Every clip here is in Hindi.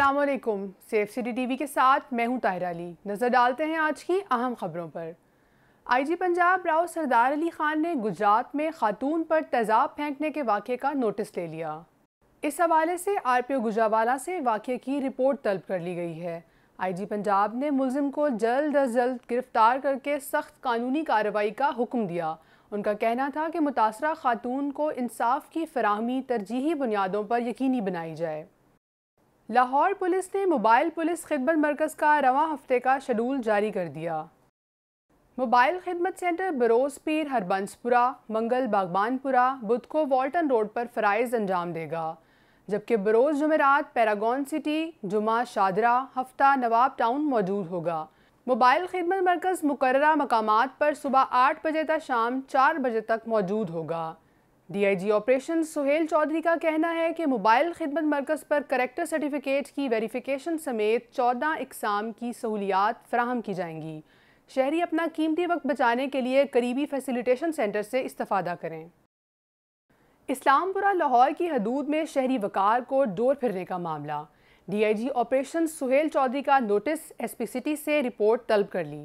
असलम सेफ सिटी टीवी के साथ मैं हूं ताहिर अली नज़र डालते हैं आज की अहम खबरों पर आईजी पंजाब राव सरदार अली खान ने गुजरात में खातून पर तेजाब फेंकने के वाक़े का नोटिस ले लिया इस हवाले से आर पी ओ गुजरावाला से वाक़े की रिपोर्ट तलब कर ली गई है आईजी पंजाब ने मुलिम को जल्द अज जल्द गिरफ़्तार करके सख्त कानूनी कार्रवाई का हुक्म दिया उनका कहना था कि मुतासरा खातून को इंसाफ की फरहमी तरजीही बुनियादों पर यकीनी बनाई जाए लाहौर पुलिस ने मोबाइल पुलिस खिदमत मरकज़ का रवा हफ्ते का शेडूल जारी कर दिया मोबाइल खिदमत सेंटर बरोज़ पीर हरबंसपुरा मंगल बागबानपुरा बुध को वॉल्टन रोड पर फ़रज़ अंजाम देगा जबकि बरोज़ जमेरात पैरागॉन सिटी जुमा शादरा हफ्ता नवाब टाउन मौजूद होगा मोबाइल खिदमत मरकज़ मुकर्रा मकाम पर सुबह आठ बजे तक शाम चार बजे तक मौजूद होगा डीआईजी ऑपरेशन सुहेल चौधरी का कहना है कि मोबाइल खिदमत मरकज़ पर करेक्टर सर्टिफिकेट की वेरिफिकेशन समेत चौदह इकसाम की सहूलियात फ्राहम की जाएंगी शहरी अपना कीमती वक्त बचाने के लिए करीबी फैसिलिटेशन सेंटर से इस्ता करें इस्लामपुरा लाहौर की हदूद में शहरी वकार को डोर फिरने का मामला डीआईजी ऑपरेशन सुहेल चौधरी का नोटिस एसपी सिटी से रिपोर्ट तलब कर ली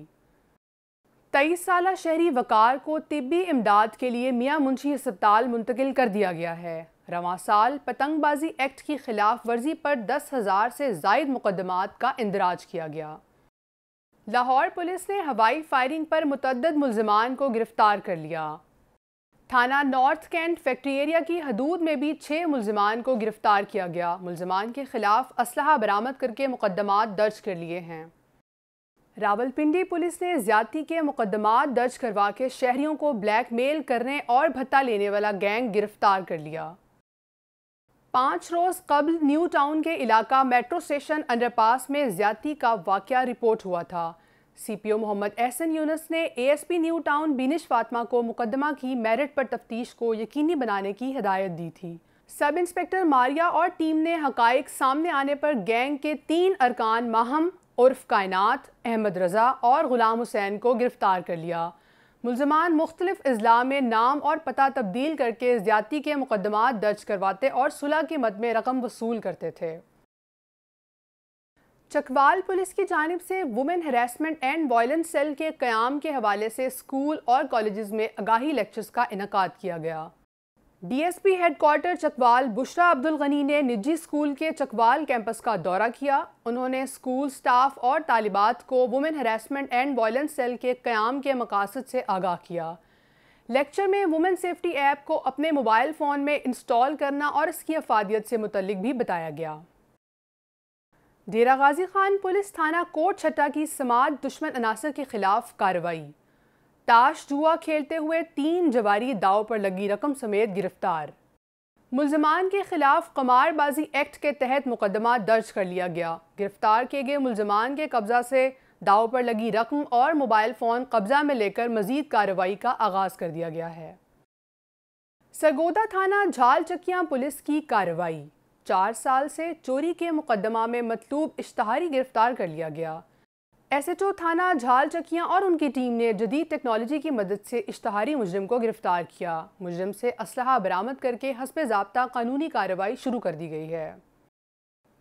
तेईस साल शहरी वकार को तिबी इमदाद के लिए मियाँ मुंशी अस्पताल मुंतकिल कर दिया गया है रवा साल पतंगबाजी एक्ट की खिलाफ वर्जी पर दस हज़ार से जायद मुकदमात का इंदराज किया गया लाहौर पुलिस ने हवाई फायरिंग पर मुतद मुलजमान को गिरफ्तार कर लिया थाना नॉर्थ कैंट फैक्ट्री एरिया की हदूद में भी छः मुलजमान को गिरफ्तार किया गया मुलजमान के खिलाफ असलह बरामद करके मुकदमात दर्ज कर लिए हैं रावलपिंडी पुलिस ने ज्यादती के मुकदमा दर्ज करवा के शहरियों को ब्लैकमेल करने और भत्ता लेने वाला गैंग गिरफ्तार कर लिया पांच रोज़ कबल न्यू टाउन के इलाका मेट्रो स्टेशन अंडरपास में ज्यादती का वाक़ रिपोर्ट हुआ था सीपीओ मोहम्मद एहसन यूनस ने ASP New Town Binish Fatima को मुकदमा की मेरिट पर तफ्तीश को यकीनी बनाने की हिदायत दी थी सब इंस्पेक्टर मारिया और टीम ने हकायक सामने आने पर गैंग के तीन अरकान माहम उर्फ कायनात अहमद रज़ा और ग़ुलाम हुसैन को गिरफ़्तार कर लिया मुलजमान मुख्तलिफ अजला में नाम और पता तब्दील करके ज़्यादा के मुकदमा दर्ज करवाते और सुलह की मद में रकम वसूल करते थे चकवाल पुलिस की जानब से women harassment and violence cell के क़्याम के हवाले से स्कूल और कॉलेज में आगाही लेक्चर्स का इनका किया गया डीएसपी हेडक्वार्टर चकवाल बुशरा अब्दुल गनी ने निजी स्कूल के चकवाल कैंपस का दौरा किया उन्होंने स्कूल स्टाफ और तालिबात को women harassment and violence cell के क्याम के मकासद से आगाह किया लेक्चर में वुमेन सेफ्टी ऐप को अपने मोबाइल फ़ोन में इंस्टॉल करना और इसकी अफादियत से मुतलिक भी बताया गया डेरा गाजी खान पुलिस थाना कोट छट्टा की समाज दुश्मन अनासर के खिलाफ कार्रवाई ताश जुआ खेलते हुए तीन जवारी दाव पर लगी रकम समेत गिरफ्तार मुलजमान के खिलाफ कमारबाजी एक्ट के तहत मुकदमा दर्ज कर लिया गया गिरफ्तार किए गए मुलजमान के कब्जा से दाव पर लगी रकम और मोबाइल फ़ोन कब्जा में लेकर मजीद कार्रवाई का आगाज़ कर दिया गया है सरगोदा थाना झाल चकिया पुलिस की कार्रवाई चार साल से चोरी के मुकदमा में मतलूब इश्तहारी गिरफ्तार कर लिया गया एसएचओ थाना झाल चकिया और उनकी टीम ने जदीद टेक्नोलॉजी की मदद से इश्तहारी मुजरिम को गिरफ्तार किया मुजरिम से असलहा बरामद करके हसब जबता कानूनी कार्रवाई शुरू कर दी गई है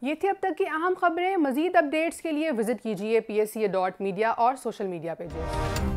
ये थी अब तक की अहम खबरें मजीद अपडेट्स के लिए विजिट कीजिए P S C dot media और सोशल मीडिया पेजेस